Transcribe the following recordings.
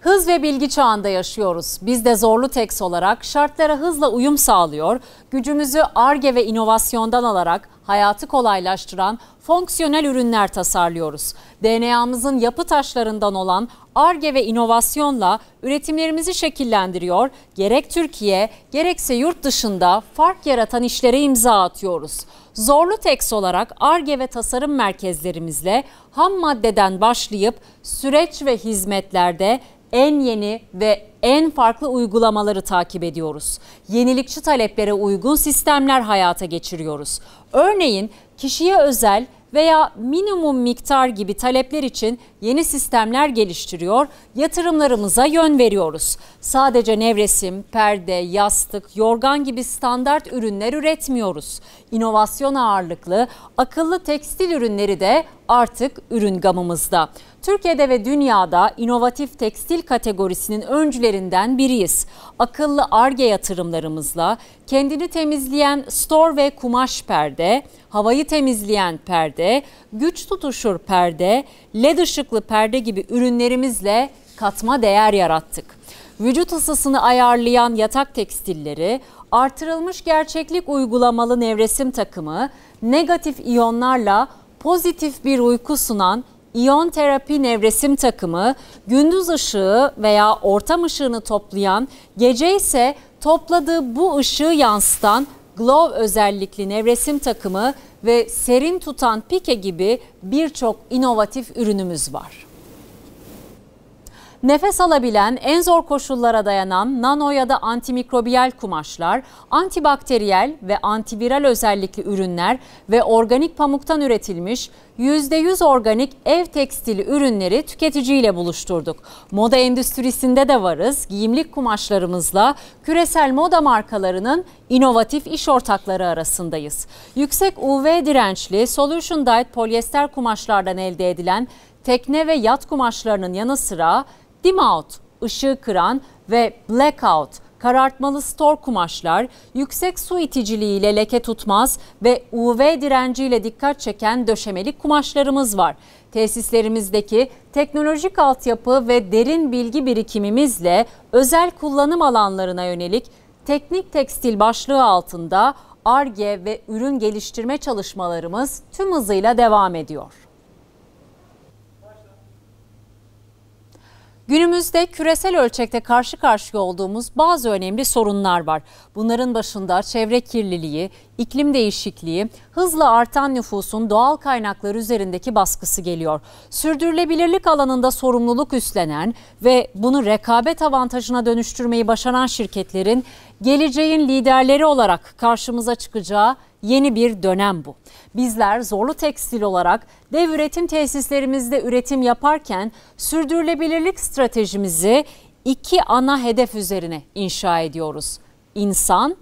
Hız ve bilgi çağında yaşıyoruz. Biz de zorlu teks olarak şartlara hızla uyum sağlıyor, gücümüzü ARGE ve inovasyondan alarak hayatı kolaylaştıran fonksiyonel ürünler tasarlıyoruz. DNA'mızın yapı taşlarından olan ARGE ve inovasyonla üretimlerimizi şekillendiriyor, gerek Türkiye gerekse yurt dışında fark yaratan işlere imza atıyoruz. Zorlu Tex olarak ARGE ve tasarım merkezlerimizle ham maddeden başlayıp süreç ve hizmetlerde en yeni ve en farklı uygulamaları takip ediyoruz. Yenilikçi taleplere uygun sistemler hayata geçiriyoruz. Örneğin kişiye özel veya minimum miktar gibi talepler için yeni sistemler geliştiriyor, yatırımlarımıza yön veriyoruz. Sadece nevresim, perde, yastık, yorgan gibi standart ürünler üretmiyoruz. İnovasyon ağırlıklı akıllı tekstil ürünleri de artık ürün gamımızda. Türkiye'de ve dünyada inovatif tekstil kategorisinin öncülerinden biriyiz. Akıllı ARGE yatırımlarımızla kendini temizleyen store ve kumaş perde, havayı temizleyen perde, güç tutuşur perde, led ışıklı perde gibi ürünlerimizle katma değer yarattık. Vücut ısısını ayarlayan yatak tekstilleri, artırılmış gerçeklik uygulamalı nevresim takımı, negatif iyonlarla pozitif bir uyku sunan iyon terapi nevresim takımı gündüz ışığı veya ortam ışığını toplayan, gece ise topladığı bu ışığı yansıtan Glow özellikli nevresim takımı ve serin tutan pike gibi birçok inovatif ürünümüz var. Nefes alabilen, en zor koşullara dayanan nano ya da antimikrobiyal kumaşlar, antibakteriyel ve antiviral özellikli ürünler ve organik pamuktan üretilmiş %100 organik ev tekstili ürünleri tüketiciyle buluşturduk. Moda endüstrisinde de varız. Giyimlik kumaşlarımızla küresel moda markalarının inovatif iş ortakları arasındayız. Yüksek UV dirençli Solution Dyed polyester kumaşlardan elde edilen tekne ve yat kumaşlarının yanı sıra dim out ışığı kıran ve blackout karartmalı stor kumaşlar yüksek su iticiliğiyle leke tutmaz ve UV direnciyle dikkat çeken döşemeli kumaşlarımız var. Tesislerimizdeki teknolojik altyapı ve derin bilgi birikimimizle özel kullanım alanlarına yönelik teknik tekstil başlığı altında ARGE ve ürün geliştirme çalışmalarımız tüm hızıyla devam ediyor. Günümüzde küresel ölçekte karşı karşıya olduğumuz bazı önemli sorunlar var. Bunların başında çevre kirliliği, iklim değişikliği, hızla artan nüfusun doğal kaynaklar üzerindeki baskısı geliyor. Sürdürülebilirlik alanında sorumluluk üstlenen ve bunu rekabet avantajına dönüştürmeyi başaran şirketlerin geleceğin liderleri olarak karşımıza çıkacağı yeni bir dönem bu. Bizler zorlu tekstil olarak dev üretim tesislerimizde üretim yaparken sürdürülebilirlik stratejimizi iki ana hedef üzerine inşa ediyoruz. İnsan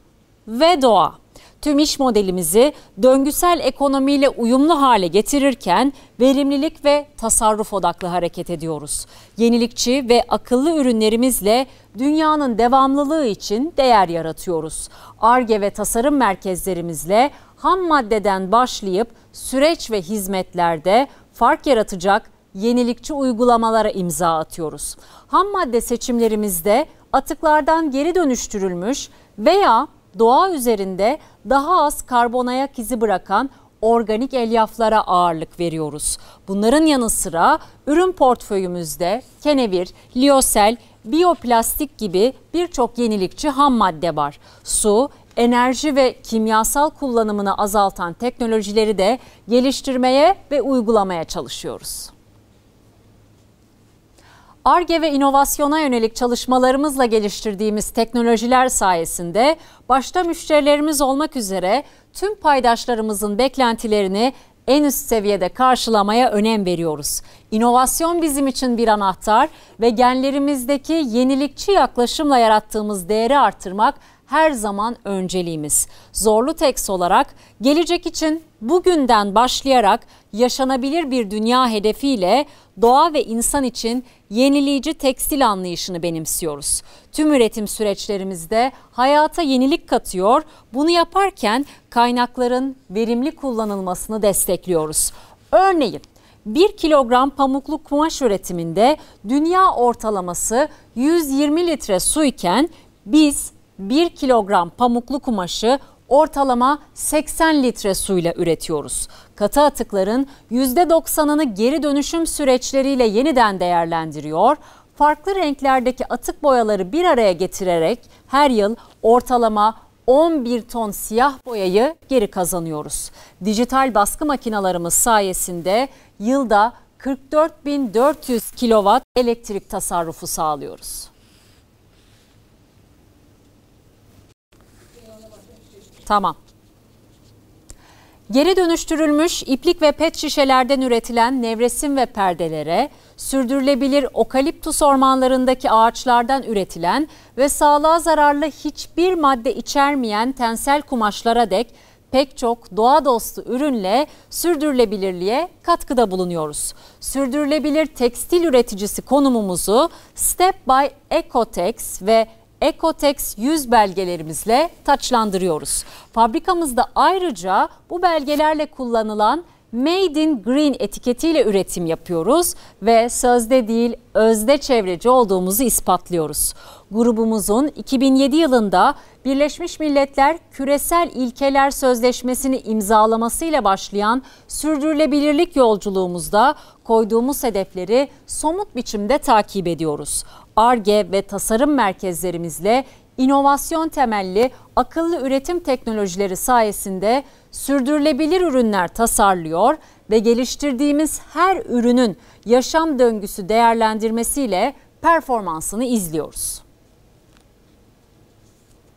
ve doğa tüm iş modelimizi döngüsel ekonomiyle uyumlu hale getirirken verimlilik ve tasarruf odaklı hareket ediyoruz. Yenilikçi ve akıllı ürünlerimizle dünyanın devamlılığı için değer yaratıyoruz. ARGE ve tasarım merkezlerimizle ham maddeden başlayıp süreç ve hizmetlerde fark yaratacak yenilikçi uygulamalara imza atıyoruz. Ham madde seçimlerimizde atıklardan geri dönüştürülmüş veya doğa üzerinde daha az karbon ayak izi bırakan organik elyaflara ağırlık veriyoruz. Bunların yanı sıra ürün portföyümüzde kenevir, liosel, biyoplastik gibi birçok yenilikçi ham madde var. Su, enerji ve kimyasal kullanımını azaltan teknolojileri de geliştirmeye ve uygulamaya çalışıyoruz. ARGE ve inovasyona yönelik çalışmalarımızla geliştirdiğimiz teknolojiler sayesinde başta müşterilerimiz olmak üzere tüm paydaşlarımızın beklentilerini en üst seviyede karşılamaya önem veriyoruz. İnovasyon bizim için bir anahtar ve genlerimizdeki yenilikçi yaklaşımla yarattığımız değeri artırmak her zaman önceliğimiz. Zorlu tekst olarak gelecek için bugünden başlayarak yaşanabilir bir dünya hedefiyle doğa ve insan için yenileyici tekstil anlayışını benimsiyoruz. Tüm üretim süreçlerimizde hayata yenilik katıyor. Bunu yaparken kaynakların verimli kullanılmasını destekliyoruz. Örneğin 1 kilogram pamuklu kumaş üretiminde dünya ortalaması 120 litre su iken biz 1 kilogram pamuklu kumaşı ortalama 80 litre suyla üretiyoruz. Katı atıkların %90'ını geri dönüşüm süreçleriyle yeniden değerlendiriyor. Farklı renklerdeki atık boyaları bir araya getirerek her yıl ortalama 11 ton siyah boyayı geri kazanıyoruz. Dijital baskı makinalarımız sayesinde yılda 44.400 kilowatt elektrik tasarrufu sağlıyoruz. Tamam. Geri dönüştürülmüş iplik ve pet şişelerden üretilen nevresim ve perdelere, sürdürülebilir okaliptus ormanlarındaki ağaçlardan üretilen ve sağlığa zararlı hiçbir madde içermeyen tensel kumaşlara dek pek çok doğa dostu ürünle sürdürülebilirliğe katkıda bulunuyoruz. Sürdürülebilir tekstil üreticisi konumumuzu Step by Ecotex ve Ecotex 100 belgelerimizle taçlandırıyoruz. Fabrikamızda ayrıca bu belgelerle kullanılan Made in Green etiketiyle üretim yapıyoruz ve sözde değil özde çevreci olduğumuzu ispatlıyoruz. Grubumuzun 2007 yılında Birleşmiş Milletler Küresel İlkeler Sözleşmesi'ni imzalamasıyla başlayan sürdürülebilirlik yolculuğumuzda koyduğumuz hedefleri somut biçimde takip ediyoruz. ARGE ve tasarım merkezlerimizle inovasyon temelli akıllı üretim teknolojileri sayesinde sürdürülebilir ürünler tasarlıyor ve geliştirdiğimiz her ürünün yaşam döngüsü değerlendirmesiyle performansını izliyoruz.